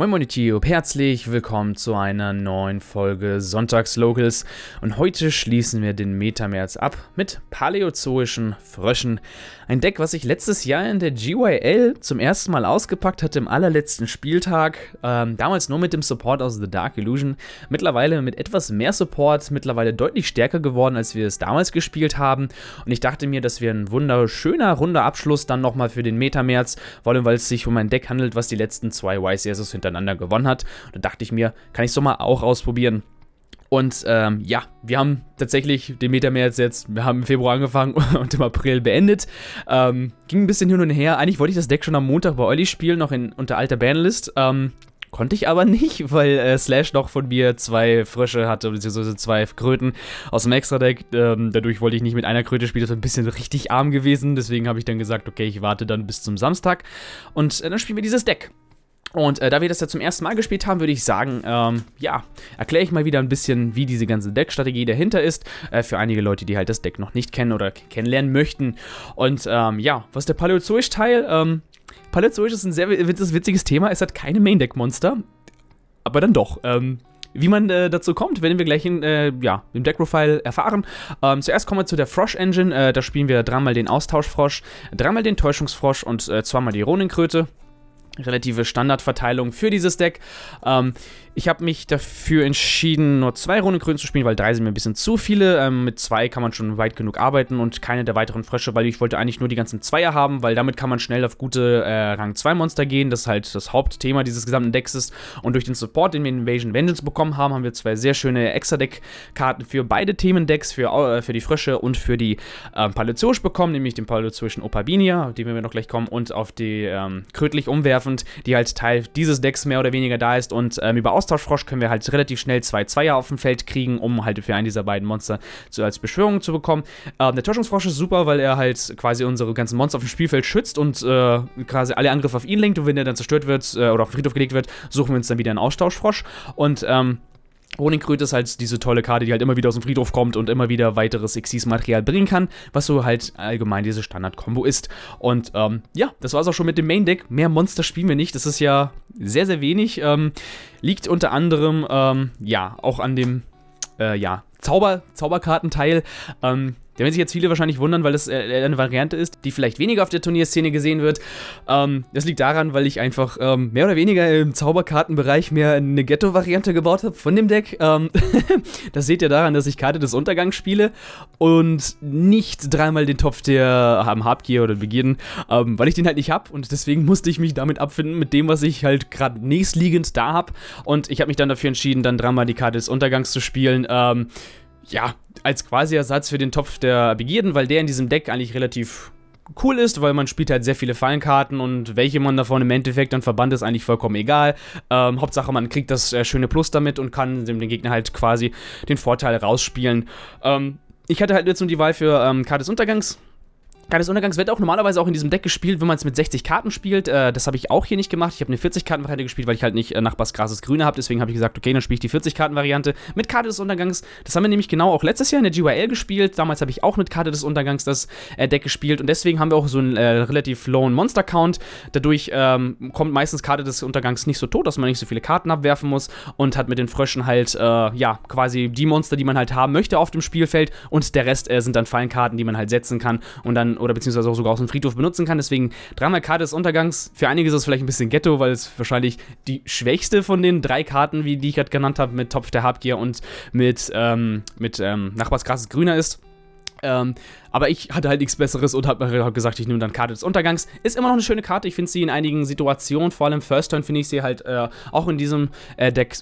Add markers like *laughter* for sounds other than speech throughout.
Moin Moin YouTube, herzlich willkommen zu einer neuen Folge Sonntagslocals und heute schließen wir den Metamerz ab mit paläozoischen Fröschen. Ein Deck, was ich letztes Jahr in der GYL zum ersten Mal ausgepackt hatte im allerletzten Spieltag, ähm, damals nur mit dem Support aus The Dark Illusion, mittlerweile mit etwas mehr Support, mittlerweile deutlich stärker geworden, als wir es damals gespielt haben und ich dachte mir, das wäre ein wunderschöner runder Abschluss dann nochmal für den Metamerz, vor allem weil es sich um ein Deck handelt, was die letzten zwei YCSs hinter hintereinander gewonnen hat. Und da dachte ich mir, kann ich es doch mal auch ausprobieren. Und ähm, ja, wir haben tatsächlich den Metamerz jetzt, wir haben im Februar angefangen *laughs* und im April beendet. Ähm, ging ein bisschen hin und her. Eigentlich wollte ich das Deck schon am Montag bei Olli spielen, noch in, unter alter Banlist. Ähm, Konnte ich aber *laughs* nicht, weil äh, Slash noch von mir zwei Frösche hatte, beziehungsweise zwei Kröten aus dem Extra-Deck. Ähm, dadurch wollte ich nicht mit einer Kröte spielen, das war ein bisschen richtig arm gewesen. Deswegen habe ich dann gesagt, okay, ich warte dann bis zum Samstag. Und äh, dann spielen wir dieses Deck. Und äh, da wir das ja zum ersten Mal gespielt haben, würde ich sagen, ähm, ja, erkläre ich mal wieder ein bisschen, wie diese ganze Deckstrategie dahinter ist. Äh, für einige Leute, die halt das Deck noch nicht kennen oder kennenlernen möchten. Und ähm, ja, was der ähm, paleozoisch Teil? Ähm, paläozoisch ist ein sehr witziges Thema. Es hat keine Main-Deck-Monster. Aber dann doch. Ähm, wie man äh, dazu kommt, werden wir gleich in, äh, ja, im Deck-Profile erfahren. Ähm, zuerst kommen wir zu der Frosch-Engine. Äh, da spielen wir dreimal den Austauschfrosch, dreimal den Täuschungsfrosch und äh, zweimal die Roninkröte relative Standardverteilung für dieses Deck. Ähm, ich habe mich dafür entschieden, nur zwei Runenkröten zu spielen, weil drei sind mir ein bisschen zu viele. Ähm, mit zwei kann man schon weit genug arbeiten und keine der weiteren Frösche, weil ich wollte eigentlich nur die ganzen Zweier haben, weil damit kann man schnell auf gute äh, Rang 2 Monster gehen. Das ist halt das Hauptthema dieses gesamten Decks ist. Und durch den Support, den wir in Invasion Vengeance bekommen haben, haben wir zwei sehr schöne Extra-Deck-Karten für beide Themendecks, für, äh, für die Frösche und für die ähm, Paleozoisch bekommen, nämlich den Paleozoischen Opabinia, auf die wir noch gleich kommen, und auf die ähm, Krötlich umwerfend, die halt Teil dieses Decks mehr oder weniger da ist und ähm, über Austauschfrosch können wir halt relativ schnell zwei Zweier auf dem Feld kriegen, um halt für einen dieser beiden Monster zu, als Beschwörung zu bekommen. Ähm, der Täuschungsfrosch ist super, weil er halt quasi unsere ganzen Monster auf dem Spielfeld schützt und äh, quasi alle Angriffe auf ihn lenkt. Und wenn er dann zerstört wird äh, oder auf den Friedhof gelegt wird, suchen wir uns dann wieder einen Austauschfrosch. Und ähm, Honigkröte ist halt diese tolle Karte, die halt immer wieder aus dem Friedhof kommt und immer wieder weiteres Xyz-Material bringen kann, was so halt allgemein diese Standard-Kombo ist. Und ähm, ja, das war's auch schon mit dem Main-Deck. Mehr Monster spielen wir nicht, das ist ja sehr, sehr wenig. Ähm, liegt unter anderem, ähm, ja, auch an dem, äh, ja, Zauber, Zauberkartenteil. Ähm, da werden sich jetzt viele wahrscheinlich wundern, weil das äh, eine Variante ist, die vielleicht weniger auf der Turnierszene gesehen wird. Ähm, das liegt daran, weil ich einfach ähm, mehr oder weniger im Zauberkartenbereich mehr eine Ghetto-Variante gebaut habe von dem Deck. Ähm, *laughs* das seht ihr daran, dass ich Karte des Untergangs spiele und nicht dreimal den Topf der haben ähm, Habgier oder Begierden, ähm, weil ich den halt nicht habe und deswegen musste ich mich damit abfinden, mit dem, was ich halt gerade nächstliegend da habe. Und ich habe mich dann dafür entschieden, dann dreimal die Karte des Untergangs zu spielen ähm, ja, als quasi Ersatz für den Topf der Begierden, weil der in diesem Deck eigentlich relativ cool ist, weil man spielt halt sehr viele Fallenkarten und welche man davon im Endeffekt dann verbannt, ist eigentlich vollkommen egal. Ähm, Hauptsache, man kriegt das äh, schöne Plus damit und kann dem, dem Gegner halt quasi den Vorteil rausspielen. Ähm, ich hatte halt jetzt nur die Wahl für ähm, Karte des Untergangs, des Untergangs wird auch normalerweise auch in diesem Deck gespielt, wenn man es mit 60 Karten spielt. Äh, das habe ich auch hier nicht gemacht. Ich habe eine 40-Karten-Variante gespielt, weil ich halt nicht äh, Nachbarsgrases Grüne habe. Deswegen habe ich gesagt, okay, dann spiele ich die 40-Karten-Variante mit Karte des Untergangs. Das haben wir nämlich genau auch letztes Jahr in der GYL gespielt. Damals habe ich auch mit Karte des Untergangs das äh, Deck gespielt. Und deswegen haben wir auch so einen äh, relativ lowen Monster-Count. Dadurch ähm, kommt meistens Karte des Untergangs nicht so tot, dass man nicht so viele Karten abwerfen muss. Und hat mit den Fröschen halt, äh, ja, quasi die Monster, die man halt haben möchte auf dem Spielfeld. Und der Rest äh, sind dann Fallenkarten, die man halt setzen kann. Und dann oder beziehungsweise auch sogar aus dem Friedhof benutzen kann. Deswegen dreimal Karte des Untergangs. Für einige ist das vielleicht ein bisschen Ghetto, weil es wahrscheinlich die schwächste von den drei Karten, wie die ich gerade genannt habe, mit Topf der Habgier und mit, ähm, mit ähm, Nachbarsgras grüner ist. Ähm, aber ich hatte halt nichts Besseres und habe hab gesagt, ich nehme dann Karte des Untergangs. Ist immer noch eine schöne Karte. Ich finde sie in einigen Situationen, vor allem First Turn, finde ich sie halt äh, auch in diesem äh, Deck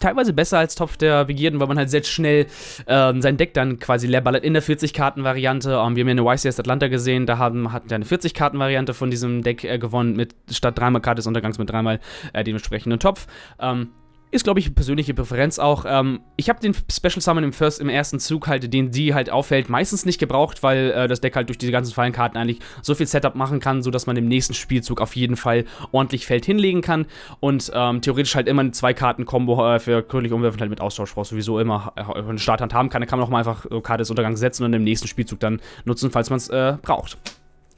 teilweise besser als Topf der Begierden, weil man halt sehr schnell ähm, sein Deck dann quasi leerballert in der 40-Karten-Variante. Ähm, wir haben ja eine YCS Atlanta gesehen, da haben, hatten wir eine 40-Karten-Variante von diesem Deck äh, gewonnen, mit statt dreimal Karte des Untergangs mit dreimal äh, dementsprechenden Topf. Ähm, ist, glaube ich, persönliche Präferenz auch. Ähm, ich habe den Special Summon im, First, im ersten Zug halt, den die halt auffällt, meistens nicht gebraucht, weil äh, das Deck halt durch diese ganzen Fallenkarten eigentlich so viel Setup machen kann, sodass man im nächsten Spielzug auf jeden Fall ordentlich Feld hinlegen kann und ähm, theoretisch halt immer ein Zwei-Karten-Kombo äh, für König umwerfen halt mit Austausch Austauschbrauch sowieso immer äh, eine Starthand haben kann. Da kann man auch mal einfach äh, Karte des Untergangs setzen und im nächsten Spielzug dann nutzen, falls man es äh, braucht.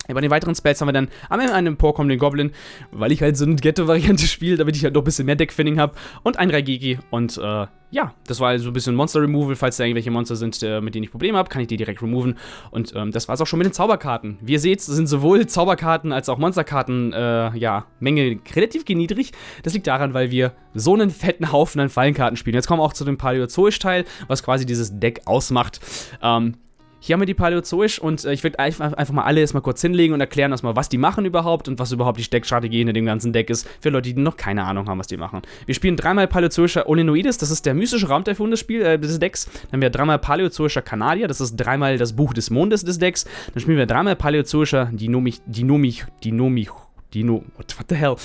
Ja, bei den weiteren Spells haben wir dann am Ende einen Porkom, den Goblin, weil ich halt so eine Ghetto-Variante *laughs* spiele, damit ich halt noch ein bisschen mehr Deckfinding habe und ein Raigeki und äh, ja, das war so also ein bisschen Monster-Removal. Falls da irgendwelche Monster sind, äh, mit denen ich Probleme habe, kann ich die direkt removen. Und ähm, das war es auch schon mit den Zauberkarten. Wie ihr seht, sind sowohl Zauberkarten als auch Monsterkarten, äh, ja, Menge relativ geniedrig. Das liegt daran, weil wir so einen fetten Haufen an Fallenkarten spielen. Jetzt kommen wir auch zu dem Paläozoisch-Teil, was quasi dieses Deck ausmacht. Ähm, hier haben wir die paläozoisch und äh, ich würde einfach, einfach mal alle erstmal kurz hinlegen und erklären erstmal, was die machen überhaupt und was überhaupt die Deckstrategie hinter dem ganzen Deck ist, für Leute, die noch keine Ahnung haben, was die machen. Wir spielen dreimal paläozoischer Olenoides, das ist der mystische Raum der des, Spiel, äh, des Decks. Dann haben wir dreimal paläozoischer Kanadier, das ist dreimal das Buch des Mondes des Decks. Dann spielen wir dreimal paläozoischer Dinomich, Dinomich, Dinomich Dino, what, the hell?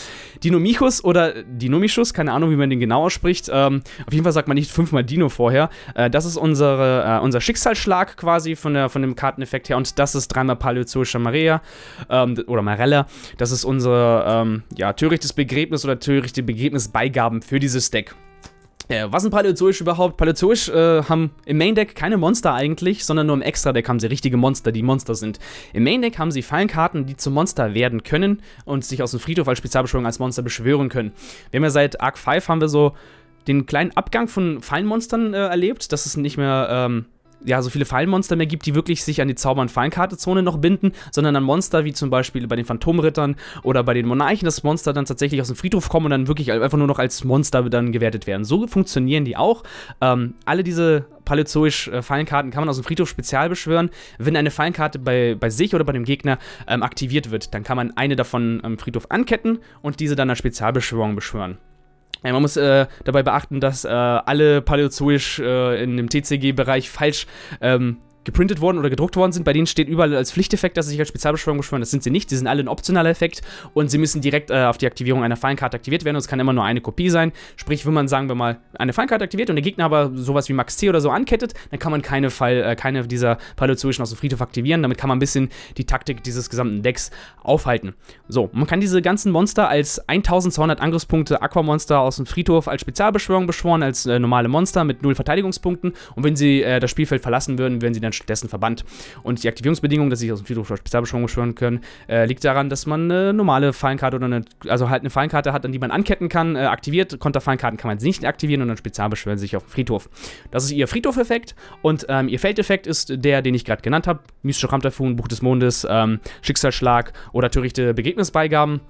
Dinomichus oder Dinomichus, keine Ahnung, wie man den genau ausspricht. Ähm, auf jeden Fall sagt man nicht fünfmal Dino vorher. Äh, das ist unsere, äh, unser Schicksalsschlag quasi von, der, von dem Karteneffekt her. Und das ist dreimal Paläozoischer Maria ähm, oder Marella. Das ist unser ähm, ja, törichtes Begräbnis oder törichte Begräbnisbeigaben für dieses Deck. Äh, was sind Paleozoisch überhaupt? Paleozoisch äh, haben im Main Deck keine Monster eigentlich, sondern nur im Extra Deck haben sie richtige Monster, die Monster sind. Im Main Deck haben sie Fallenkarten, die zu Monster werden können und sich aus dem Friedhof als Spezialbeschwörung als Monster beschwören können. Wir haben ja seit Arc 5 haben wir so den kleinen Abgang von Fallenmonstern äh, erlebt, dass es nicht mehr ähm, ja, so viele Fallenmonster mehr gibt, die wirklich sich an die Zauber- und Fallenkartezone noch binden, sondern an Monster wie zum Beispiel bei den Phantomrittern oder bei den Monarchen, dass Monster dann tatsächlich aus dem Friedhof kommen und dann wirklich einfach nur noch als Monster dann gewertet werden. So funktionieren die auch. Ähm, alle diese paläozoisch äh, Fallenkarten kann man aus dem Friedhof spezial beschwören. Wenn eine Fallenkarte bei, bei sich oder bei dem Gegner ähm, aktiviert wird, dann kann man eine davon am Friedhof anketten und diese dann als Spezialbeschwörung beschwören. Ja, man muss äh, dabei beachten, dass äh, alle paläozoisch äh, in dem TCG-Bereich falsch ähm, geprintet worden oder gedruckt worden sind, bei denen steht überall als Pflichteffekt, dass sie sich als Spezialbeschwörung beschwören. Das sind sie nicht, sie sind alle ein optionaler Effekt und sie müssen direkt äh, auf die Aktivierung einer Feinkarte aktiviert werden und es kann immer nur eine Kopie sein. Sprich, wenn man, sagen wir mal, eine Feinkarte aktiviert und der Gegner aber sowas wie Max C oder so ankettet, dann kann man keine, Fall, äh, keine dieser Paläozoischen aus dem Friedhof aktivieren. Damit kann man ein bisschen die Taktik dieses gesamten Decks aufhalten. So, man kann diese ganzen Monster als 1200 Angriffspunkte Aquamonster aus dem Friedhof als Spezialbeschwörung beschworen, als äh, normale Monster mit null Verteidigungspunkten und wenn sie äh, das Spielfeld verlassen würden, würden sie dann dann stattdessen verbannt. Und die Aktivierungsbedingung, dass sie aus dem Friedhof Spezialbeschwörung beschwören können, äh, liegt daran, dass man eine normale Fallenkarte oder eine, also halt eine Fallenkarte hat, an die man anketten kann, äh, aktiviert. Konterfallenkarten kann man nicht aktivieren und dann Spezialbeschwören sich auf dem Friedhof. Das ist ihr Friedhof-Effekt und ähm, ihr Feldeffekt ist der, den ich gerade genannt habe. Mystische Ramtafun, Buch des Mondes, ähm, Schicksalsschlag oder törichte Begegnisbeigaben.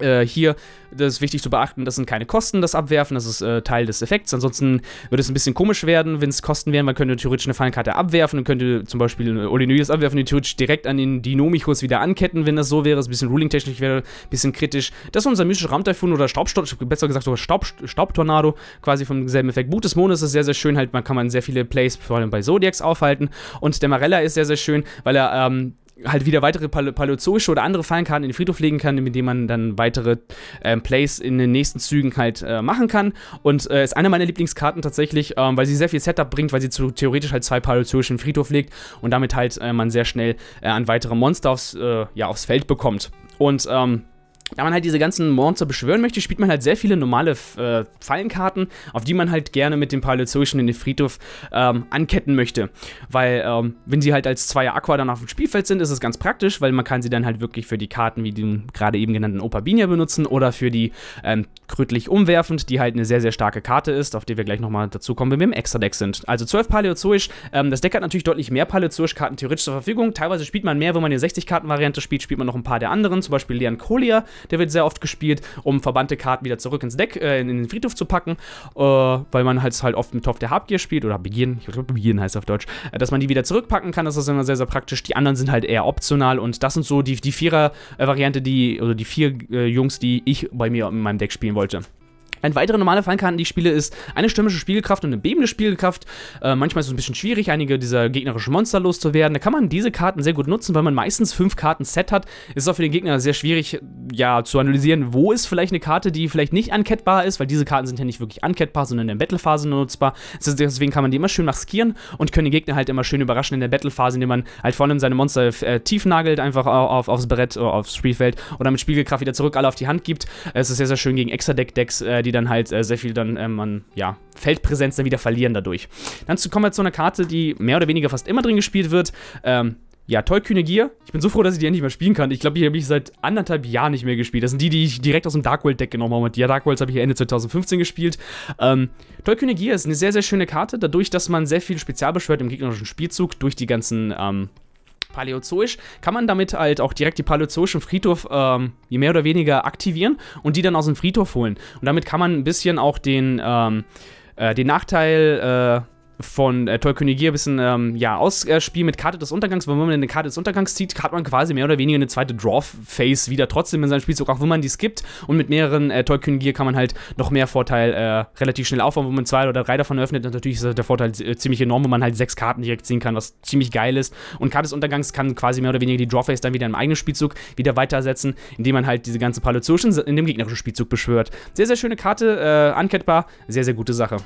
Äh, hier das ist wichtig zu beachten, das sind keine Kosten, das Abwerfen, das ist äh, Teil des Effekts. Ansonsten würde es ein bisschen komisch werden, wenn es Kosten wären. Man könnte theoretisch eine Fallenkarte abwerfen und könnte zum Beispiel äh, Olinoides abwerfen, die theoretisch direkt an den Dinomichus wieder anketten, wenn das so wäre. Das ist ein bisschen ruling-technisch, wäre ein bisschen kritisch. Das ist unser mystischer Raumtyphon oder Staubstor besser gesagt sogar Staub, Staubtornado, quasi vom selben Effekt. Boot des Mondes ist sehr, sehr schön, halt, man kann man sehr viele Plays, vor allem bei Zodiacs, aufhalten. Und der Marella ist sehr, sehr schön, weil er ähm, halt wieder weitere Pal paläozoische oder andere Fallenkarten in den Friedhof legen kann, mit denen man dann weitere ähm, Plays in den nächsten Zügen halt äh, machen kann. Und äh, ist eine meiner Lieblingskarten tatsächlich, ähm, weil sie sehr viel Setup bringt, weil sie zu, theoretisch halt zwei paläozoische in den Friedhof legt und damit halt äh, man sehr schnell äh, an weitere Monster aufs, äh, ja, aufs Feld bekommt. Und ähm, da man halt diese ganzen Monster beschwören möchte, spielt man halt sehr viele normale äh, Fallenkarten, auf die man halt gerne mit dem Paläozoischen in den Friedhof ähm, anketten möchte. Weil, ähm, wenn sie halt als Zweier Aqua dann auf dem Spielfeld sind, ist es ganz praktisch, weil man kann sie dann halt wirklich für die Karten wie den gerade eben genannten Opa Binia benutzen oder für die ähm, Krötlich Umwerfend, die halt eine sehr, sehr starke Karte ist, auf die wir gleich nochmal dazu kommen, wenn wir im Extra-Deck sind. Also 12 Paläozoisch, ähm, das Deck hat natürlich deutlich mehr Paläozoisch-Karten theoretisch zur Verfügung. Teilweise spielt man mehr, wenn man die 60-Karten-Variante spielt, spielt man noch ein paar der anderen, zum Beispiel Leon Kolia. Der wird sehr oft gespielt, um verbannte Karten wieder zurück ins Deck, äh, in, den Friedhof zu packen, äh, weil man halt halt oft mit Topf der Habgier spielt oder Begierden, ich glaube Begierden heißt auf Deutsch, äh, dass man die wieder zurückpacken kann, das ist immer sehr, sehr praktisch. Die anderen sind halt eher optional und das sind so die, die Vierer-Variante, äh, die, oder die vier äh, Jungs, die ich bei mir in meinem Deck spielen wollte. Ein weiterer normaler Fallkarten, die ich spiele, ist eine stürmische Spielkraft und eine bebende Spielkraft. Äh, manchmal ist es ein bisschen schwierig, einige dieser gegnerischen Monster loszuwerden. Da kann man diese Karten sehr gut nutzen, weil man meistens fünf Karten Set hat. Ist es auch für den Gegner sehr schwierig, ja, zu analysieren, wo ist vielleicht eine Karte, die vielleicht nicht ankettbar ist, weil diese Karten sind ja nicht wirklich ankettbar, sondern in der Battlephase nutzbar. Deswegen kann man die immer schön maskieren und können den Gegner halt immer schön überraschen in der Battlephase, indem man halt vor allem seine Monster äh, tief nagelt, einfach auf, aufs Brett, oder äh, aufs Spielfeld oder mit Spiegelkraft wieder zurück alle auf die Hand gibt. Es ist sehr, sehr schön gegen Extra-Deck-Decks, äh, die dann halt äh, sehr viel dann ähm, an ja, Feldpräsenz dann wieder verlieren dadurch. Dann kommen wir zu einer Karte, die mehr oder weniger fast immer drin gespielt wird. Ähm, ja, tollkühne Gier. Ich bin so froh, dass ich die endlich mal spielen kann. Ich glaube, die habe ich seit anderthalb Jahren nicht mehr gespielt. Das sind die, die ich direkt aus dem Dark World Deck genommen habe. Die Dark Worlds habe ich Ende 2015 gespielt. Ähm, tollkühne Gier ist eine sehr, sehr schöne Karte. Dadurch, dass man sehr viel Spezialbeschwert im gegnerischen Spielzug durch die ganzen ähm, paläozoisch, kann man damit halt auch direkt die paläozoischen Friedhof ähm, mehr oder weniger aktivieren und die dann aus dem Friedhof holen. Und damit kann man ein bisschen auch den, ähm, äh, den Nachteil äh, von äh, Tollkönigir ein bisschen ähm, ja, Ausspiel äh, mit Karte des Untergangs, weil wenn man eine Karte des Untergangs zieht, hat man quasi mehr oder weniger eine zweite Draw-Phase wieder trotzdem in seinem Spielzug, auch wenn man die skippt. Und mit mehreren äh, Tollkönigir kann man halt noch mehr Vorteil äh, relativ schnell aufbauen, wenn man zwei oder drei davon eröffnet. Und natürlich ist der Vorteil äh, ziemlich enorm, wenn man halt sechs Karten direkt ziehen kann, was ziemlich geil ist. Und Karte des Untergangs kann quasi mehr oder weniger die Draw-Phase dann wieder im eigenen Spielzug wieder weitersetzen, indem man halt diese ganze Palozioschen in dem gegnerischen Spielzug beschwört. Sehr, sehr schöne Karte, äh, ankennbar, sehr, sehr gute Sache.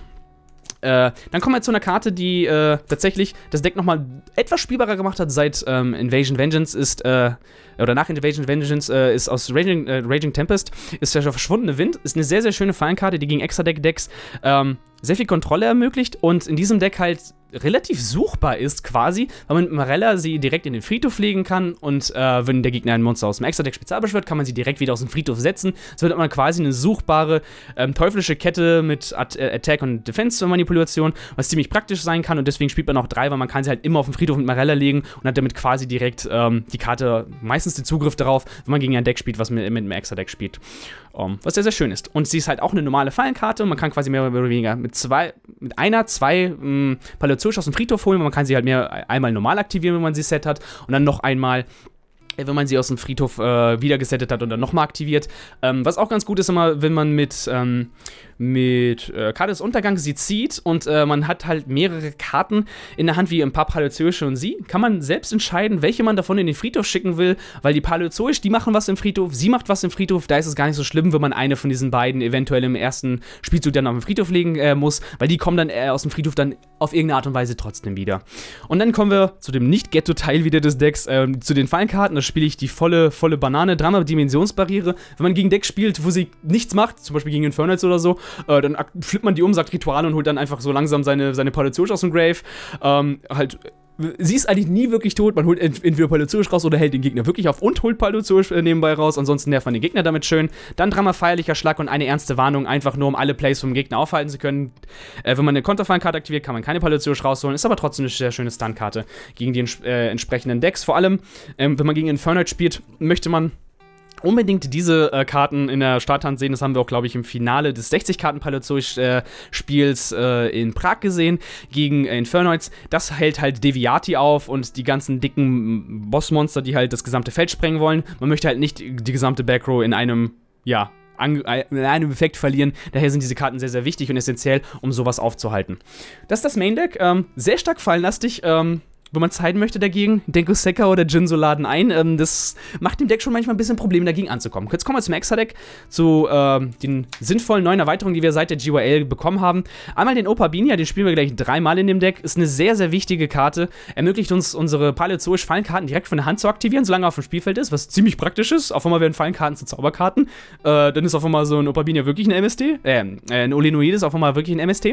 Äh, dann kommen wir zu einer Karte, die äh, tatsächlich das Deck nochmal etwas spielbarer gemacht hat seit ähm, Invasion Vengeance ist, äh, oder nach Invasion Vengeance äh, ist aus Raging, äh, Raging Tempest, ist der verschwundene Wind, ist eine sehr, sehr schöne Fallenkarte, die gegen Extra-Deck-Decks ähm, sehr viel Kontrolle ermöglicht und in diesem Deck halt relativ suchbar ist quasi, weil man mit Marella sie direkt in den Friedhof legen kann und äh, wenn der Gegner ein Monster aus dem Extra-Deck spezial beschwört, kann man sie direkt wieder aus dem Friedhof setzen. So hat man quasi eine suchbare ähm, teuflische Kette mit At äh, Attack- und Defense-Manipulation, was ziemlich praktisch sein kann und deswegen spielt man auch drei, weil man kann sie halt immer auf den Friedhof mit Marella legen und hat damit quasi direkt ähm, die Karte, meistens den Zugriff darauf, wenn man gegen ein Deck spielt, was mit, mit einem Extra-Deck spielt. Um, ähm, was sehr, sehr schön ist. Und sie ist halt auch eine normale Fallenkarte und man kann quasi mehr oder weniger mit mit zwei, mit einer, zwei hm, Palliativschuss aus dem Friedhof holen, weil man kann sie halt mehr e, einmal normal aktivieren, wenn man sie set hat und dann noch einmal äh, wenn man sie aus dem Friedhof äh, wieder gesettet hat und dann nochmal aktiviert. Ähm, was auch ganz gut ist immer, wenn man mit, ähm, mit äh, Karte des Untergangs. Sie zieht und äh, man hat halt mehrere Karten in der Hand, wie im Paar Paläozoische und sie. Kann man selbst entscheiden, welche man davon in den Friedhof schicken will, weil die Paläozoisch, die machen was im Friedhof, sie macht was im Friedhof. Da ist es gar nicht so schlimm, wenn man eine von diesen beiden eventuell im ersten Spielzug dann auf den Friedhof legen äh, muss, weil die kommen dann äh, aus dem Friedhof dann auf irgendeine Art und Weise trotzdem wieder. Und dann kommen wir zu dem Nicht-Ghetto-Teil wieder des Decks, ähm, zu den Fallenkarten. Da spiele ich die volle, volle Banane, Drama, Dimensionsbarriere. Wenn man gegen Deck spielt, wo sie nichts macht, zum Beispiel gegen Infernals oder so, äh, dann flippt man die um, sagt Rituale und holt dann einfach so langsam seine, seine Palatios aus dem Grave. Ähm, halt sie ist eigentlich nie wirklich tot. Man holt entweder Paluzoisch raus oder hält den Gegner wirklich auf und holt Paluzoisch äh, nebenbei raus. Ansonsten nervt man den Gegner damit schön. Dann Drama feierlicher Schlag und eine ernste Warnung, einfach nur um alle Plays vom Gegner aufhalten zu können. Äh, wenn man eine Konterfallenkarte aktiviert, kann man keine Paluzoisch rausholen. Ist aber trotzdem eine sehr schöne Stun-Karte gegen die äh, entsprechenden Decks. Vor allem, ähm, wenn man gegen Infernoid spielt, möchte man unbedingt diese äh, Karten in der Starthand sehen. Das haben wir auch, glaube ich, im Finale des 60-Karten-Palazzo-Spiels äh, in Prag gesehen gegen äh, Infernoids. Das hält halt Deviati auf und die ganzen dicken Bossmonster, die halt das gesamte Feld sprengen wollen. Man möchte halt nicht die gesamte Backrow in einem, ja, äh, in einem Effekt verlieren. Daher sind diese Karten sehr, sehr wichtig und essentiell, um sowas aufzuhalten. Das ist das Main Deck. Ähm, sehr stark fallenlastig. Ähm, wenn man zeigen möchte dagegen, Denko Seka oder Jinso laden ein. Ähm, das macht dem Deck schon manchmal ein bisschen Probleme, dagegen anzukommen. Jetzt kommen wir zum Extra-Deck, zu äh, den sinnvollen neuen Erweiterungen, die wir seit der GYL bekommen haben. Einmal den Opabinia, den spielen wir gleich dreimal in dem Deck. Ist eine sehr, sehr wichtige Karte. Ermöglicht uns, unsere paläozoisch Fallenkarten direkt von der Hand zu aktivieren, solange er auf dem Spielfeld ist, was ziemlich praktisch ist. Auf einmal werden Fallenkarten zu Zauberkarten. Äh, dann ist auf einmal so ein Opabinia wirklich ein MST. Ähm, äh, ein Olenoid ist auf einmal wirklich ein MST.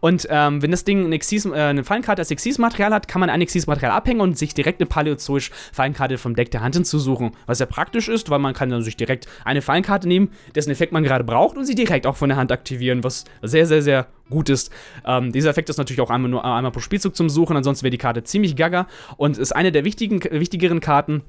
Und ähm, wenn das Ding eine, Xyz, äh, eine Fallenkarte als Xyz-Material hat, kann man ein Xyz dieses Material abhängen und sich direkt eine paläozoisch Fallenkarte vom Deck der Hand hinzusuchen. Was sehr praktisch ist, weil man kann dann sich direkt eine Fallenkarte nehmen, dessen Effekt man gerade braucht und sie direkt auch von der Hand aktivieren, was sehr, sehr, sehr gut ist. Ähm, dieser Effekt ist natürlich auch einmal nur einmal pro Spielzug zum Suchen, ansonsten wäre die Karte ziemlich gaga und ist eine der wichtigen, wichtigeren Karten.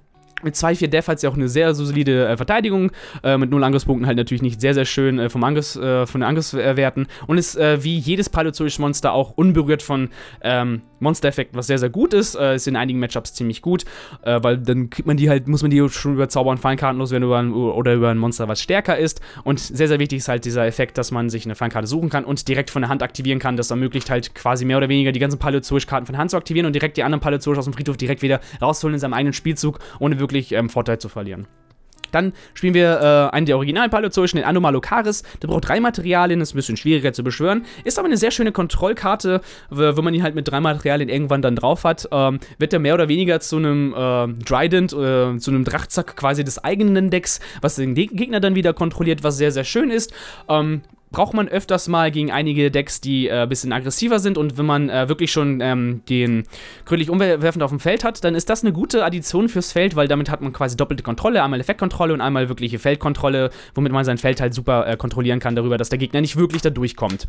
Mit 2-4 Def hat sie auch eine sehr solide äh, Verteidigung, äh, mit 0 Angriffspunkten halt natürlich nicht sehr, sehr schön äh, vom Angriff, äh, von den Angriffswerten und ist äh, wie jedes paläozoische Monster auch unberührt von ähm, Monster-Effekt, was sehr, sehr gut ist. Äh, ist in einigen Matchups ziemlich gut, äh, weil dann kriegt man die halt, muss man die schon über Zauber und Feinkarten loswerden über ein, oder über ein Monster, was stärker ist. Und sehr, sehr wichtig ist halt dieser Effekt, dass man sich eine Feinkarte suchen kann und direkt von der Hand aktivieren kann. Das ermöglicht halt quasi mehr oder weniger die ganzen Paläozoisch-Karten von der Hand zu aktivieren und direkt die anderen Paläozoisch aus dem Friedhof direkt wieder rauszuholen in seinem eigenen Spielzug, ohne wirklich ähm, Vorteil zu verlieren. Dann spielen wir äh, einen der originalen Paläozoischen, den Anomalocaris. Der braucht drei Materialien, ist ein bisschen schwieriger zu beschwören. Ist aber eine sehr schöne Kontrollkarte, wenn man ihn halt mit drei Materialien irgendwann dann drauf hat. Ähm, wird er mehr oder weniger zu einem äh, Drident, äh, zu einem Drachzack quasi des eigenen Decks, was den Gegner dann wieder kontrolliert, was sehr, sehr schön ist. Ähm, braucht man öfters mal gegen einige Decks, die äh, ein bisschen aggressiver sind. Und wenn man äh, wirklich schon ähm, den gründlich umwerfend auf dem Feld hat, dann ist das eine gute Addition fürs Feld, weil damit hat man quasi doppelte Kontrolle, einmal Effektkontrolle und einmal wirkliche Feldkontrolle, womit man sein Feld halt super äh, kontrollieren kann darüber, dass der Gegner nicht wirklich da durchkommt.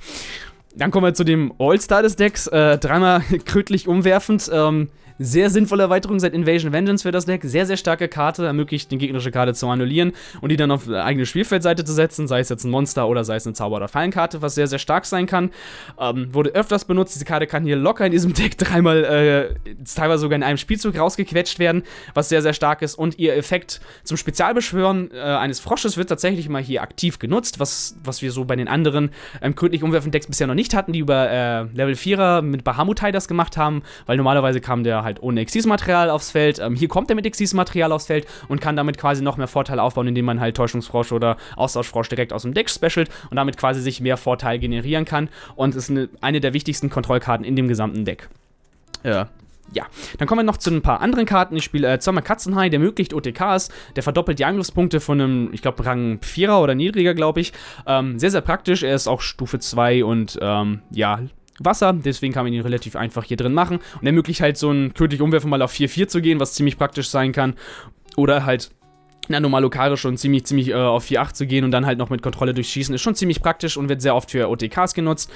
Dann kommen wir zu dem All-Star des Decks. Äh, dreimal krötlich *laughs* umwerfend. Ähm, sehr sinnvolle Erweiterung seit Invasion Vengeance für das Deck. Sehr, sehr starke Karte, ermöglicht, eine gegnerische Karte zu annullieren und die dann auf äh, eigene Spielfeldseite zu setzen, sei es jetzt ein Monster oder sei es eine Zauber- oder Fallenkarte, was sehr, sehr stark sein kann. Ähm, wurde öfters benutzt. Diese Karte kann hier locker in diesem *laughs* Deck dreimal, äh, teilweise sogar in einem Spielzug rausgequetscht werden, was sehr, sehr stark ist. Und ihr Effekt zum Spezialbeschwören äh, eines Frosches wird tatsächlich mal hier aktiv genutzt, was, was wir so bei den anderen ähm, gründlich umwerfenden Decks bisher noch nicht hatten, die über äh, Level 4er mit Bahamutai das gemacht haben, weil normalerweise kam der halt halt ohne Xyz-Material aufs Feld. Ähm, hier kommt er mit Xyz-Material aufs Feld und kann damit quasi noch mehr Vorteile aufbauen, indem man halt Täuschungsfrosch oder Austauschfrosch direkt aus dem Deck specialt und damit quasi sich mehr Vorteil generieren kann. Und ist eine, eine der wichtigsten Kontrollkarten in dem gesamten Deck. Äh, ja, dann kommen wir noch zu ein paar anderen Karten. Ich spiele äh, Zommer Katzenhai, der ermöglicht OTKs, der verdoppelt die Angriffspunkte von einem, ich glaube, Rang 4er oder niedriger, glaube ich. Ähm, sehr, sehr praktisch. Er ist auch Stufe 2 und ähm, ja, Wasser, deswegen kann man ihn relativ einfach hier drin machen und ermöglicht halt so einen tödlichen Umwerfer mal auf 4-4 zu gehen, was ziemlich praktisch sein kann. Oder halt rechten Anomalokare schon ziemlich, ziemlich äh, auf 4.8 zu gehen und dann halt noch mit Kontrolle durchschießen, ist schon ziemlich praktisch und wird sehr oft für OTKs genutzt.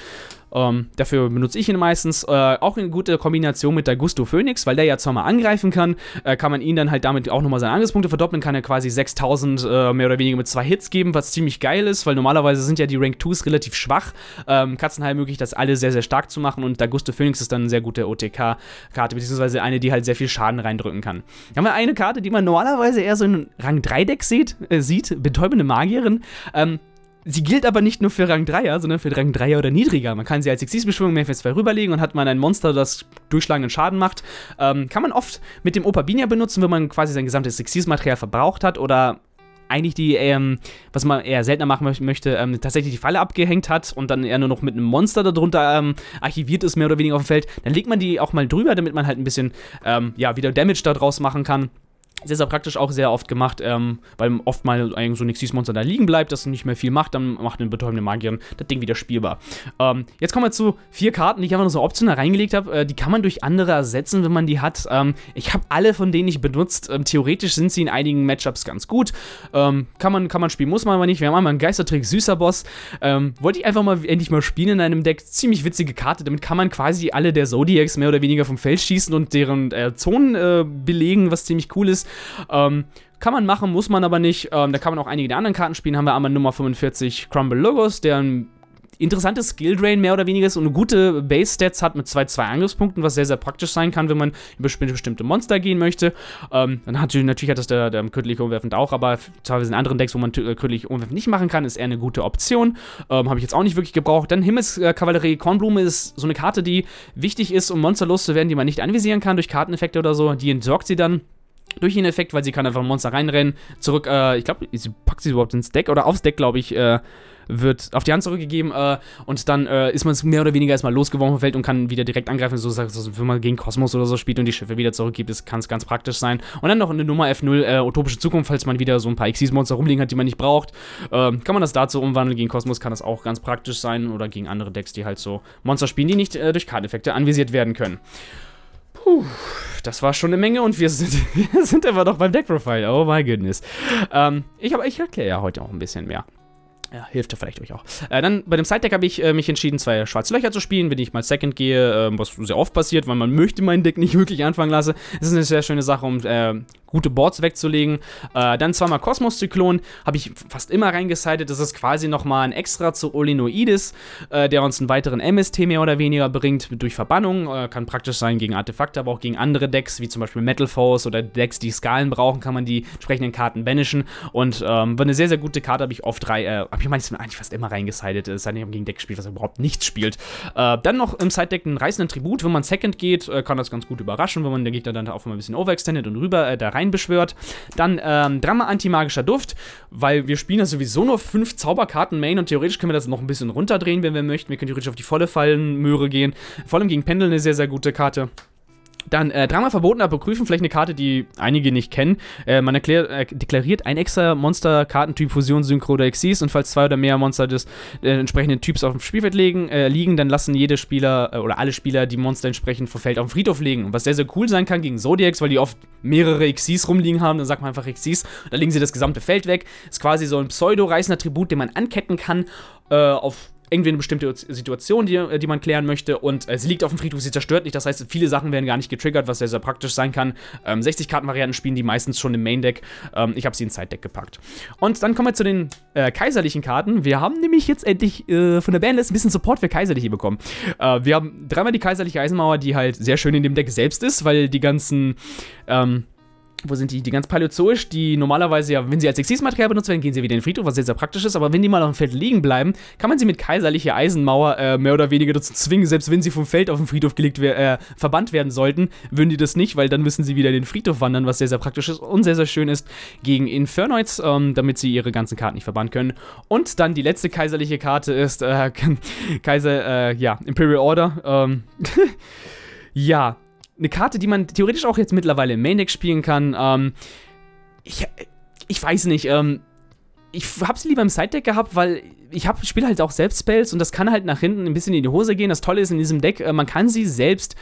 Ähm, dafür benutze ich ihn meistens. Äh, auch in guter Kombination mit der Gusto Phoenix, weil der ja zwar mal angreifen kann, äh, kann man ihn dann halt damit auch nochmal seine Angriffspunkte verdoppeln, kann er quasi 6000 äh, mehr oder weniger mit zwei Hits geben, was ziemlich geil ist, weil normalerweise sind ja die Rank 2s relativ schwach. Ähm, Katzenheil möglich, das alle sehr, sehr stark zu machen und der Gusto Phoenix ist dann eine sehr gute OTK-Karte, beziehungsweise eine, die halt sehr viel Schaden reindrücken kann. Dann haben wir eine Karte, die man normalerweise eher so in Rang 3-Deck sieht, äh, sieht, betäubende Magierin, ähm, Sie gilt aber nicht nur für Rang 3er, sondern für Rang 3er oder niedriger. Man kann sie als xyz beschwörung mehr für 2 rüberlegen und hat man ein Monster, das durchschlagenden Schaden macht. Ähm, kann man oft mit dem Opa Opabinia benutzen, wenn man quasi sein gesamtes xyz material verbraucht hat oder eigentlich die, ähm, was man eher seltener machen möchte, ähm, tatsächlich die Falle abgehängt hat und dann eher nur noch mit einem Monster darunter ähm, archiviert ist, mehr oder weniger auf dem Feld, dann legt man die auch mal drüber, damit man halt ein bisschen ähm, ja, wieder Damage daraus machen kann. Sehr, sehr praktisch, auch sehr oft gemacht, ähm, weil oft mal so ein Xyz-Monster da liegen bleibt, das nicht mehr viel macht, dann macht eine betäubende Magierin das Ding wieder spielbar. Ähm, jetzt kommen wir zu vier Karten, die ich einfach nur so optional reingelegt habe. Äh, die kann man durch andere ersetzen, wenn man die hat. Ähm, ich habe alle von denen nicht benutzt. Ähm, theoretisch sind sie in einigen Matchups ganz gut. Ähm, kann, man, kann man spielen, muss man aber nicht. Wir haben einmal einen Geistertrick, süßer Boss. Ähm, wollte ich einfach mal endlich mal spielen in einem Deck. Ziemlich witzige Karte. Damit kann man quasi alle der Zodiacs mehr oder weniger vom Feld schießen und deren äh, Zonen äh, belegen, was ziemlich cool ist. Ähm, kann man machen, muss man aber nicht. Ähm, da kann man auch einige der anderen Karten spielen. Haben wir einmal Nummer 45 Crumble Logos, der ein interessantes Skill Drain mehr oder weniger ist und eine gute Base Stats hat mit 2-2 Angriffspunkten, was sehr, sehr praktisch sein kann, wenn man über bestimmte Monster gehen möchte. Ähm, dann hat, natürlich hat das der, der Ködliche Umwerfend auch, aber teilweise in anderen Decks, wo man äh, Ködliche Umwerfend nicht machen kann, ist eher eine gute Option. Ähm, Habe ich jetzt auch nicht wirklich gebraucht. Dann Himmelskavallerie äh, Kornblume ist so eine Karte, die wichtig ist, um Monster loszuwerden, die man nicht anvisieren kann durch Karteneffekte oder so. Die entsorgt sie dann durch ihren Effekt, weil sie kann einfach ein Monster reinrennen, zurück, äh, ich glaube, sie packt sie überhaupt ins Deck oder aufs Deck, glaube ich, äh, wird auf die Hand zurückgegeben äh, und dann äh, ist man es mehr oder weniger erstmal losgeworfen vom Feld und kann wieder direkt angreifen, so sagst wenn man gegen Kosmos oder so spielt und die Schiffe wieder zurückgibt, das kann es ganz praktisch sein. Und dann noch eine Nummer F0, äh, utopische Zukunft, falls man wieder so ein paar Xyz-Monster rumliegen hat, die man nicht braucht, äh, kann man das dazu umwandeln, gegen Kosmos kann das auch ganz praktisch sein oder gegen andere Decks, die halt so Monster spielen, die nicht durch Karteneffekte anvisiert werden können. Puh, das war schon eine Menge und wir sind, *laughs* wir sind immer noch beim Deckprofile. Oh my goodness. Ähm, ich ich erkläre ja heute auch ein bisschen mehr. Ja, hilft ja vielleicht euch auch. Äh, dann bei dem Side-Deck habe ich äh, mich entschieden, zwei schwarze Löcher zu spielen, wenn ich mal Second gehe, äh, was sehr oft passiert, weil man möchte mein Deck nicht wirklich anfangen lassen. Das ist eine sehr schöne Sache, um äh, gute Boards wegzulegen. Äh, dann zweimal Kosmos-Zyklon, habe ich fast immer reingesidet. Das ist quasi nochmal ein Extra zu Olinoides, äh, der uns einen weiteren MST mehr oder weniger bringt durch Verbannung. Äh, kann praktisch sein gegen Artefakte, aber auch gegen andere Decks, wie zum Beispiel Metal Force oder Decks, die Skalen brauchen, kann man die entsprechenden Karten banishen. Und ähm, eine sehr, sehr gute Karte habe ich oft rein, äh, habe ich meistens eigentlich fast immer reingesidet. Es sei gegen Deck gespielt, was überhaupt nichts spielt. Äh, dann noch im Side-Deck einen reißenden Tribut. Wenn man Second geht, äh, kann das ganz gut überraschen, wenn man den Gegner dann auf mal ein bisschen overextended und rüber äh, da rein einbeschwört. Dann ähm, Drama Antimagischer Duft, weil wir spielen ja sowieso nur fünf Zauberkarten Main und theoretisch können wir das noch ein bisschen runterdrehen, wenn wir möchten. Wir können theoretisch auf die volle Fallenmöhre gehen. Vor allem gegen Pendel eine sehr, sehr gute Karte. Dann äh, dreimal verboten, aber prüfen, vielleicht eine Karte, die einige nicht kennen. Äh, man erklär, äh, deklariert ein extra Monster-Kartentyp Fusion, Synchro oder Xyz. und falls zwei oder mehr Monster des äh, entsprechenden Typs auf dem Spielfeld legen, äh, liegen, dann lassen jede Spieler äh, oder alle Spieler die Monster entsprechend vom Feld auf den Friedhof legen. Und was sehr, sehr cool sein kann gegen Zodiacs, weil die oft mehrere Xyz rumliegen haben, dann sagt man einfach Xyz. und dann legen sie das gesamte Feld weg. Ist quasi so ein pseudo-reißender Tribut, den man anketten kann auf irgendwie eine bestimmte Situation, die, äh, die man klären möchte. Und äh, sie liegt auf dem Friedhof, sie zerstört nicht. Das heißt, viele Sachen werden gar nicht getriggert, was sehr, sehr praktisch sein kann. Ähm, 60-Karten-Varianten spielen die meistens schon im Main-Deck. Ähm, ich habe sie in Side-Deck gepackt. Und dann kommen wir zu den äh, kaiserlichen Karten. Wir haben nämlich jetzt endlich äh, von der Bandlist ein bisschen Support für Kaiserliche bekommen. Äh, wir haben dreimal die kaiserliche Eisenmauer, die halt sehr schön in dem Deck selbst ist, weil die ganzen... Ähm, wo sind die? Die ganz paläozoisch, die normalerweise ja, wenn sie als Exismaterial benutzt werden, gehen sie wieder in den Friedhof, was sehr, sehr praktisch ist. Aber wenn die mal auf dem Feld liegen bleiben, kann man sie mit kaiserlicher Eisenmauer äh, mehr oder weniger dazu zwingen, selbst wenn sie vom Feld auf den Friedhof gelegt äh, verbannt werden sollten, würden die das nicht, weil dann müssen sie wieder in den Friedhof wandern, was sehr, sehr praktisch ist und sehr, sehr schön ist gegen Infernoids, ähm, damit sie ihre ganzen Karten nicht verbannen können. Und dann die letzte kaiserliche Karte ist äh, *laughs* Kaiser, äh, ja, Imperial Order. Ähm, *laughs* ja, eine Karte, die man theoretisch auch jetzt mittlerweile im Main Deck spielen kann. Ähm, ich, ich weiß nicht. Ähm, ich habe sie lieber im Side Deck gehabt, weil ich spiele halt auch selbst Spells und das kann halt nach hinten ein bisschen in die Hose gehen. Das Tolle ist in diesem Deck, äh, man kann sie selbst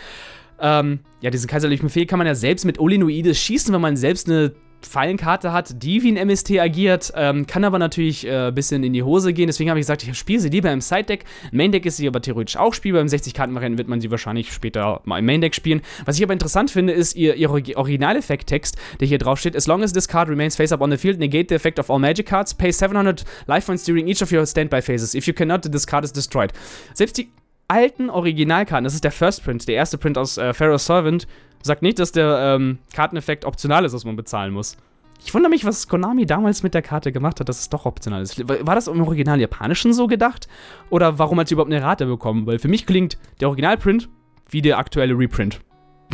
ähm, ja, diesen kaiserlichen Befehl kann man ja selbst mit Olinoides schießen, wenn man selbst eine Fallenkarte hat, die wie ein MST agiert, ähm, kann aber natürlich äh, ein äh, bisschen in die Hose gehen. Deswegen habe ich gesagt, ich spiele sie lieber im Side-Deck. Main-Deck ist sie aber theoretisch auch spielbar. Im 60-Karten-Varianten wird man sie wahrscheinlich später mal im Main-Deck spielen. Was ich aber interessant finde, ist ihr, ihr Original-Effekt-Text, der hier draufsteht. As long as this card remains face-up on the field, negate the effect of all magic cards, pay 700 life points during each of your standby phases. If you cannot, this card is destroyed. Selbst die alten Originalkarten, das ist der First Print, der erste Print aus äh, Pharaoh Servant, sagt nicht, dass der ähm, Karteneffekt optional ist, dass man bezahlen muss. Ich wundere mich, was Konami damals mit der Karte gemacht hat, dass es doch optional ist. War das im Original Japanischen so gedacht? Oder warum hat sie überhaupt eine Rate bekommen? Weil für mich klingt der Originalprint wie der aktuelle Reprint.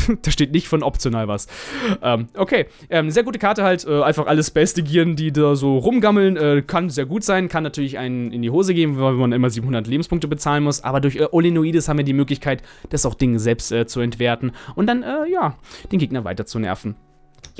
*laughs* da steht nicht von optional was. Ähm, okay, ähm, sehr gute Karte halt. Äh, einfach alle Spells negieren, die da so rumgammeln. Äh, kann sehr gut sein, kann natürlich einen in die Hose geben, weil man immer 700 Lebenspunkte bezahlen muss. Aber durch äh, Olenoides haben wir die Möglichkeit, das auch Ding selbst äh, zu entwerten und dann, äh, ja, den Gegner weiter zu nerven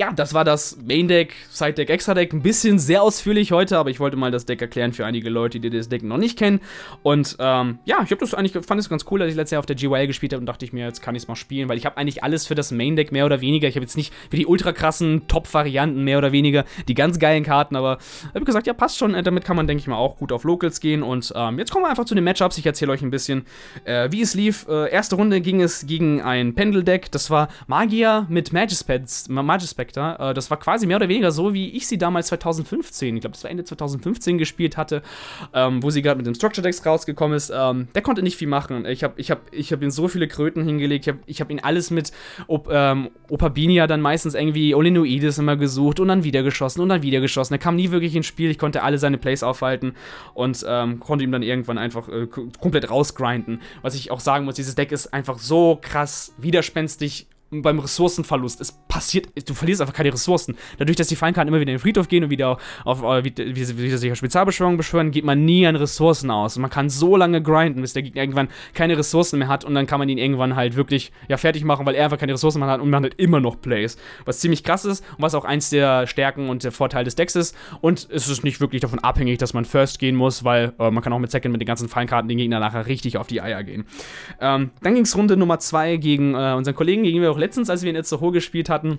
ja, das war das Main Deck, Side Deck, Extra Deck. Ein bisschen sehr ausführlich heute, aber ich wollte mal das Deck erklären für einige Leute, die das Deck noch nicht kennen. Und ähm, ja, ich habe das eigentlich fand es ganz cool, dass ich letztes Jahr auf der GYL gespielt habe und dachte ich mir, jetzt kann ich es mal spielen, weil ich habe eigentlich alles für das Main Deck mehr oder weniger. Ich habe jetzt nicht für die ultra krassen Top-Varianten mehr oder weniger die ganz geilen Karten, aber habe gesagt, ja, passt schon. Äh, damit kann man, denke ich mal, auch gut auf Locals gehen. Und ähm, jetzt kommen wir einfach zu den Matchups. Ich erzähle euch ein bisschen, äh, wie es lief. Äh, erste Runde ging es gegen ein Pendel-Deck. Das war Magier mit Magispets, Magispec Director. Äh, das war quasi mehr oder weniger so, wie ich sie damals 2015, ich glaube, das war Ende 2015 gespielt hatte, ähm, wo sie gerade mit dem Structure Decks rausgekommen ist. Ähm, der konnte nicht viel machen. Ich habe ich hab, ich hab ihm so viele Kröten hingelegt. Ich habe ich hab ihn alles mit Op, ähm, Opabinia dann meistens irgendwie Olinoides immer gesucht und dann wieder geschossen und dann wieder geschossen. Er kam nie wirklich ins Spiel. Ich konnte alle seine Plays aufhalten und ähm, konnte ihm dann irgendwann einfach äh, komplett rausgrinden. Was ich auch sagen muss, dieses Deck ist einfach so krass widerspenstig beim Ressourcenverlust. Es passiert, du verlierst einfach keine Ressourcen. Dadurch, dass die Feinkarten halt immer wieder in den Friedhof gehen und wieder auf, auf äh, wie, wie, wie sich auf Spezialbeschwörungen beschwören, geht man nie an Ressourcen aus. Und man kann so lange grinden, bis der Gegner irgendwann keine Ressourcen mehr hat und dann kann man ihn irgendwann halt wirklich ja, fertig machen, weil er einfach keine Ressourcen mehr hat und man hat immer noch Plays. Was ziemlich krass ist und was auch eins der Stärken und der Vorteil des Decks ist. Und es ist nicht wirklich davon abhängig, dass man First gehen muss, weil äh, man kann auch mit Second mit den ganzen Feinkarten den Gegner nachher richtig auf die Eier gehen. Ähm, dann ging es Runde Nummer 2 gegen äh, unseren Kollegen, gegen wir auch letztens, als wir in Itzehoe gespielt hatten,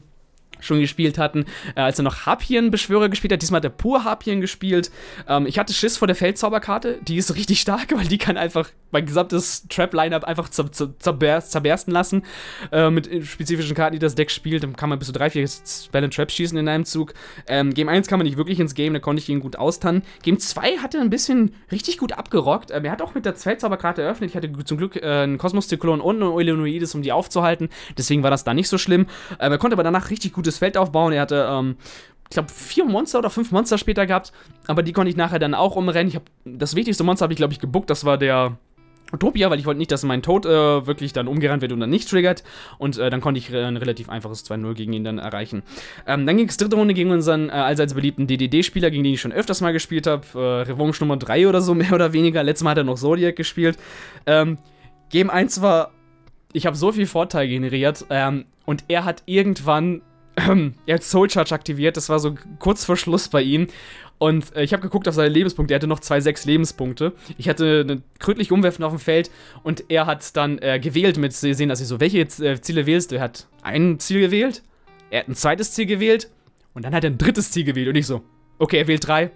schon gespielt hatten, äh, als er noch Harpien-Beschwörer gespielt hat. Diesmal hat er pur Harpien gespielt. Ähm, ich hatte Schiss vor der Feldzauberkarte, die ist richtig stark, *laughs* weil die kann einfach mein gesamtes Trap-Lineup einfach zer zer zerberst, zerbersten lassen. Äh, mit spezifischen Karten, die das Deck spielt, dann kann man bis zu drei, vier Spell and Traps schießen in einem Zug. Ähm, Game 1 kam man nicht wirklich ins Game, da konnte ich ihn gut austannen. Game 2 hat er ein bisschen richtig gut abgerockt. Ähm, er hat auch mit der Feldzauberkarte eröffnet. Ich hatte zum Glück äh, einen Kosmos-Zyklon und einen Eleonoides, um die aufzuhalten. Deswegen war das da nicht so schlimm. Ähm, er konnte aber danach richtig gute gutes Feld aufbauen. Er hatte, ähm, ich glaube, vier Monster oder fünf Monster später gehabt. Aber die konnte ich nachher dann auch umrennen. Ich hab, das wichtigste Monster habe ich, glaube ich, gebuckt. Das war der Utopia, weil ich wollte nicht, dass mein Tod äh, wirklich dann umgerannt wird und dann nicht triggert. Und äh, dann konnte ich äh, ein relativ einfaches 2-0 gegen ihn dann erreichen. Ähm, dann ging es dritte Runde gegen unseren äh, allseits beliebten DDD-Spieler, gegen den ich schon öfters mal gespielt habe. Äh, Revanche Nummer 3 oder so, *laughs* mehr oder weniger. Letztes Mal hat er noch Zodiac gespielt. Ähm, Game 1 war... Ich habe so viel Vorteil generiert ähm, und er hat irgendwann *clears throat* er hat Soul Charge aktiviert, das war so kurz vor Schluss bei ihm. Und äh, ich habe geguckt auf seine Lebenspunkte, er hatte noch zwei, sechs Lebenspunkte. Ich hatte eine krötliche Umwerfen auf dem Feld und er hat dann äh, gewählt mit sehen, dass ich so, welche äh, Ziele wählst du? Er hat ein Ziel gewählt, er hat ein zweites Ziel gewählt und dann hat er ein drittes Ziel gewählt und ich so, okay, er wählt drei,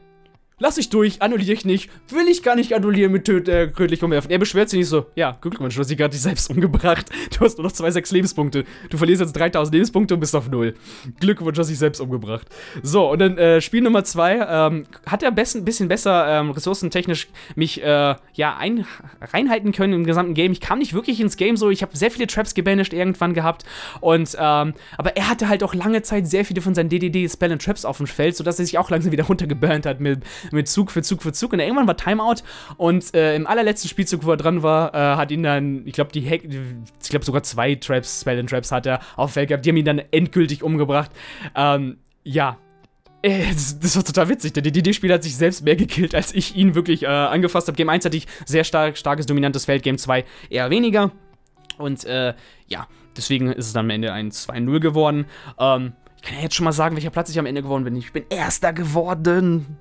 Lass ich durch, annulliere ich nicht. Will ich gar nicht annullieren mit töd, äh, tödlich umwerfen. Er beschwert sich nicht so. Ja, Glückwunsch, du hast dich gerade dich selbst umgebracht. Du hast nur noch 2,6 Lebenspunkte. Du verlierst jetzt 3000 Lebenspunkte und bist auf Null. Glückwunsch, du hast dich selbst umgebracht. So, und dann äh, Spiel Nummer 2. Ähm, hat er ein bisschen besser ähm, ressourcentechnisch mich äh, ja, ein, reinhalten können im gesamten Game. Ich kam nicht wirklich ins Game so. Ich habe sehr viele Traps gebanished irgendwann gehabt. Und, ähm, aber er hatte halt auch lange Zeit sehr viele von seinen DDD-Spell and Traps auf dem Feld, sodass er sich auch langsam wieder runtergeburnt hat mit mit Zug für Zug für Zug. Und irgendwann war Timeout und äh, im allerletzten Spielzug, wo er dran war, äh, hat ihn dann, ich glaube, die Hack, ich glaube sogar zwei Traps, Spell and Traps hat er auf Feld gehabt. Die haben ihn dann endgültig umgebracht. Ähm, ja, äh, das, das, war total witzig, der DD-Spieler hat sich selbst mehr gekillt, als ich ihn wirklich äh, angefasst habe. Game 1 hatte ich sehr stark, starkes, dominantes Feld, Game 2 eher weniger. Und äh, ja, deswegen ist es dann am Ende ein 2-0 geworden. Ähm, ich kann ja jetzt schon mal sagen, welcher Platz ich am Ende geworden bin. Ich bin Erster geworden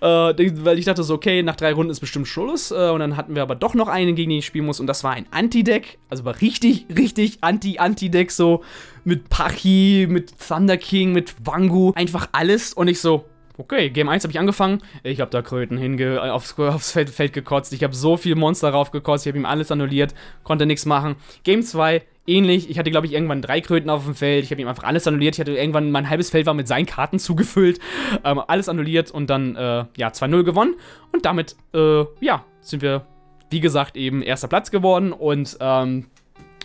äh, weil ich dachte so, okay, nach drei Runden ist bestimmt Schluss. Äh, und dann hatten wir aber doch noch einen, gegen den ich spielen muss. Und das war ein Anti-Deck. Also war richtig, richtig Anti-Anti-Deck. So mit Pachi, mit Thunder King, mit Wangu. Einfach alles. Und ich so, Okay, Game 1 habe ich angefangen. Ich habe da Kröten hinge aufs, aufs Feld, Feld, gekotzt. Ich habe so viel Monster drauf gekotzt. Ich habe ihm alles annulliert. Konnte nichts machen. Game 2 ähnlich. Ich hatte, glaube ich, irgendwann drei Kröten auf dem Feld. Ich habe ihm einfach alles annulliert. Ich hatte irgendwann mein halbes Feld war mit seinen Karten *laughs* zugefüllt. Ähm, alles annulliert und dann, äh, ja, 2-0 gewonnen. Und damit, äh, ja, sind wir, wie gesagt, eben erster Platz geworden. Und, ähm,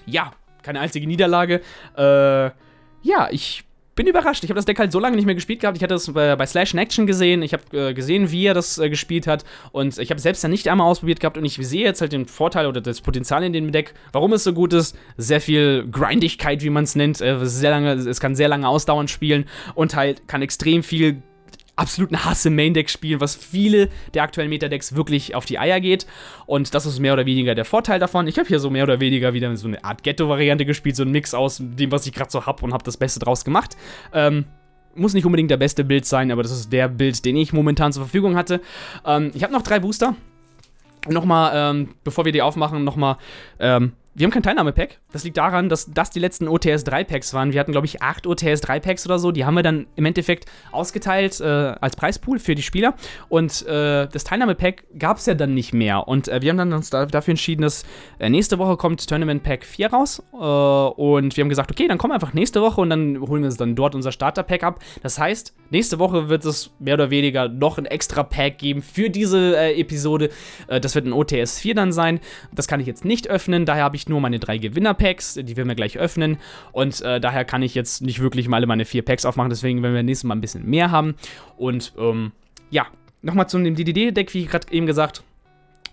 ja, keine einzige Niederlage. Äh, ja, ich bin überrascht. Ich habe das Deck halt so lange nicht mehr gespielt gehabt. Ich hatte es bei, äh, bei Slash in Action gesehen. Ich habe äh, gesehen, wie er das äh, gespielt hat. Und ich habe selbst ja nicht einmal ausprobiert gehabt. Und ich sehe jetzt halt den Vorteil oder das Potenzial in dem Deck, warum es so gut ist. Sehr viel Grindigkeit, wie man es nennt. Äh, sehr lange, es kann sehr lange ausdauernd spielen. Und halt kann extrem viel absoluten Hass im Main-Deck spielen, was viele der aktuellen Meta-Decks wirklich auf die Eier geht. Und das ist mehr oder weniger der Vorteil davon. Ich habe hier so mehr oder weniger wieder so eine Art Ghetto-Variante gespielt, so ein Mix aus dem, was ich gerade so habe und habe das Beste draus gemacht. Ähm, muss nicht unbedingt der beste Bild sein, aber das ist der Bild, den ich momentan zur Verfügung hatte. Ähm, ich habe noch drei Booster. Nochmal, ähm, bevor wir die aufmachen, nochmal, ähm, wir haben kein Teilnahmepack das liegt daran, dass das die letzten OTS-3-Packs waren. Wir hatten, glaube ich, acht OTS-3-Packs oder so. Die haben wir dann im Endeffekt ausgeteilt äh, als Preispool für die Spieler. Und äh, das Teilnahme-Pack gab es ja dann nicht mehr. Und äh, wir haben dann uns dafür entschieden, dass äh, nächste Woche kommt Tournament Pack 4 raus. Äh, und wir haben gesagt, okay, dann kommen wir einfach nächste Woche und dann holen wir uns dann dort unser Starter-Pack ab. Das heißt, nächste Woche wird es mehr oder weniger noch ein extra Pack geben für diese äh, Episode. das wird ein OTS 4 dann sein. Das kann ich jetzt nicht öffnen. Daher habe ich nur meine drei Gewinner-Packs Packs, die werden wir gleich öffnen und äh, daher kann ich jetzt nicht wirklich mal meine vier Packs aufmachen, deswegen werden wir nächstes Mal ein bisschen mehr haben und ähm, ja, nochmal zu dem DDD-Deck, wie gerade eben gesagt,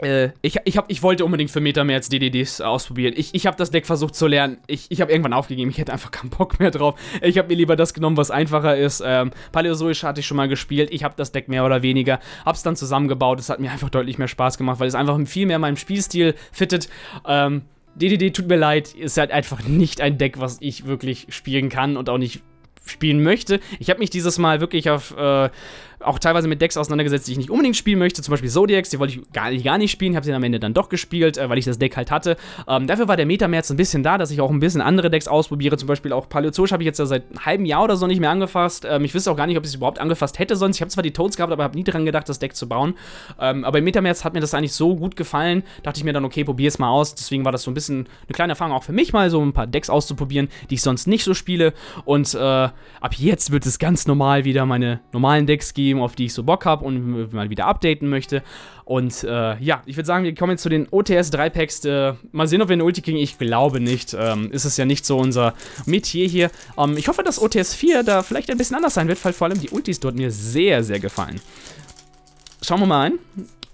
äh, ich, ich, hab, ich wollte unbedingt für mehr als DDDs ausprobieren. Ich, ich habe das Deck versucht zu lernen. Ich, ich habe irgendwann aufgegeben. Ich hätte einfach keinen Bock mehr drauf. Ich habe mir lieber das genommen, was einfacher ist. Ähm, Paläozoisch hatte ich schon mal gespielt. Ich habe das Deck mehr oder weniger. es dann zusammengebaut. Es hat mir einfach deutlich mehr Spaß gemacht, weil es einfach viel mehr meinem Spielstil fittet. Ähm, DDD tut mir leid, ist halt einfach nicht ein Deck, was ich wirklich spielen kann und auch nicht spielen möchte. Ich habe mich dieses Mal wirklich auf äh, auch teilweise mit Decks auseinandergesetzt, die ich nicht unbedingt spielen möchte. Zum Beispiel Zodiacs, die wollte ich gar nicht, gar nicht spielen. Habe sie dann am Ende dann doch gespielt, äh, weil ich das Deck halt hatte. Ähm, dafür war der Metamerz ein bisschen da, dass ich auch ein bisschen andere Decks ausprobiere. Zum Beispiel auch Paläozoisch habe ich jetzt ja seit einem halben Jahr oder so nicht mehr angefasst. Ähm, ich wüsste auch gar nicht, ob ich es überhaupt angefasst hätte sonst. Ich habe zwar die Toads gehabt, aber habe nie daran gedacht, das Deck zu bauen. Ähm, aber im Metamerz hat mir das eigentlich so gut gefallen, dachte ich mir dann, okay, probier es mal aus. Deswegen war das so ein bisschen eine kleine Erfahrung auch für mich mal, so ein paar Decks auszuprobieren, die ich sonst nicht so spiele. Und äh, ab jetzt wird es ganz normal wieder meine normalen Decks geben Themen, auf die ich so Bock habe und mal wieder updaten möchte. Und äh, ja, ich würde sagen, wir kommen jetzt zu den OTS 3 Packs. Äh, mal sehen, ob wir eine Ulti kriegen. Ich glaube nicht. Ähm, ist es ja nicht so unser Metier hier. Ähm, ich hoffe, dass OTS 4 da vielleicht ein bisschen anders sein wird, weil vor allem die Ultis dort mir sehr, sehr gefallen. Schauen wir mal an.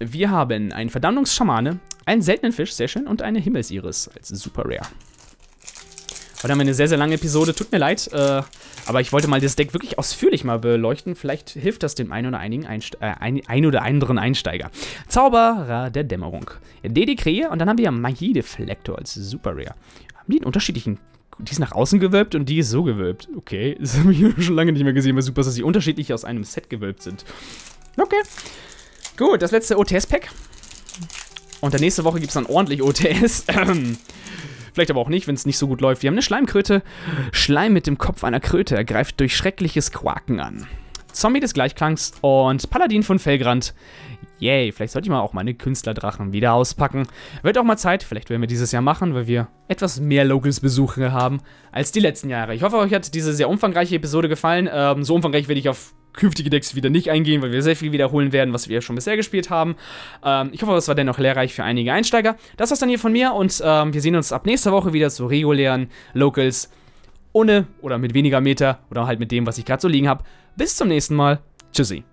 Wir haben einen Verdammlungsschamane, einen seltenen Fisch, sehr schön, und eine Himmelsiris als Super Rare. Heute haben wir eine sehr, sehr lange Episode. Tut mir leid, äh, aber ich wollte mal das Deck wirklich ausführlich mal beleuchten. Vielleicht hilft das dem einen oder einigen Einste äh, ein, ein, oder anderen Einsteiger. Zauberer der Dämmerung. Dedekree. und dann haben wir Magie Deflektor als Super Rare. Haben die einen unterschiedlichen die ist nach außen gewölbt und die ist so gewölbt. Okay, *laughs* das habe ich schon lange nicht mehr gesehen bei Supers, dass sie unterschiedlich aus einem Set gewölbt sind. Okay. Gut, das letzte OTS-Pack. Und dann nächste Woche gibt es dann ordentlich OTS. *clears throat* Ähm... Vielleicht aber auch nicht, wenn es nicht so gut läuft. Wir haben eine Schleimkröte. Schleim mit dem Kopf einer Kröte Er greift durch schreckliches Quaken an. Zombie des Gleichklangs und Paladin von Felgrand. Yay, vielleicht sollte ich mal auch meine Künstlerdrachen wieder auspacken. Wird auch mal Zeit, vielleicht werden wir dieses Jahr machen, weil wir etwas mehr locals besuchen haben als die letzten Jahre. Ich hoffe, euch hat diese sehr umfangreiche Episode gefallen. Ähm, so umfangreich werde ich auf künftige Decks wieder nicht eingehen, weil wir sehr viel wiederholen werden, was wir schon bisher gespielt haben. Ähm, ich hoffe, das war dennoch lehrreich für einige Einsteiger. Das war's dann hier von mir und ähm, wir sehen uns ab nächster Woche wieder zu regulären Locals. Ohne oder mit weniger Meter oder halt mit dem, was ich gerade so liegen habe. Bis zum nächsten Mal. Tschüssi.